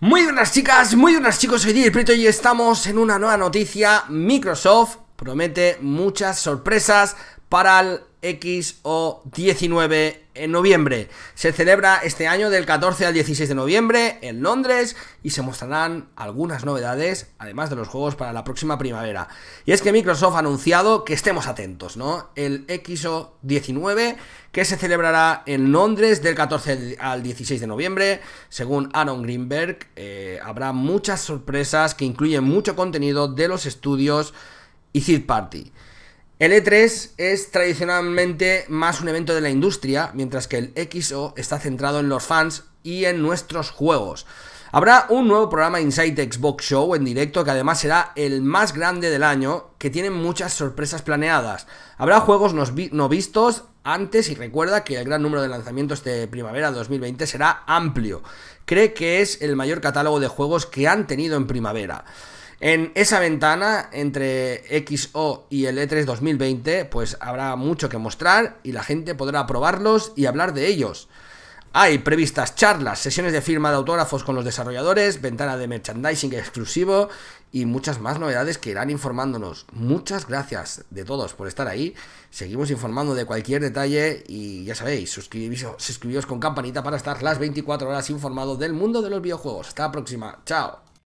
Muy buenas chicas, muy buenas chicos, soy DJ y estamos en una nueva noticia. Microsoft promete muchas sorpresas para el XO19 en noviembre. Se celebra este año del 14 al 16 de noviembre en Londres y se mostrarán algunas novedades, además de los juegos para la próxima primavera. Y es que Microsoft ha anunciado que estemos atentos, ¿no? El XO 19 que se celebrará en Londres del 14 al 16 de noviembre. Según Aaron Greenberg, eh, habrá muchas sorpresas que incluyen mucho contenido de los estudios y Third Party. El E3 es tradicionalmente más un evento de la industria, mientras que el XO está centrado en los fans y en nuestros juegos. Habrá un nuevo programa Insight Xbox Show en directo que además será el más grande del año, que tiene muchas sorpresas planeadas. Habrá juegos no, no vistos antes y recuerda que el gran número de lanzamientos de primavera 2020 será amplio. Cree que es el mayor catálogo de juegos que han tenido en primavera. En esa ventana entre XO y el E3 2020 pues habrá mucho que mostrar y la gente podrá probarlos y hablar de ellos. Hay previstas charlas, sesiones de firma de autógrafos con los desarrolladores, ventana de merchandising exclusivo y muchas más novedades que irán informándonos. Muchas gracias de todos por estar ahí. Seguimos informando de cualquier detalle y ya sabéis, suscribiros, con campanita para estar las 24 horas informados del mundo de los videojuegos. Hasta la próxima. Chao.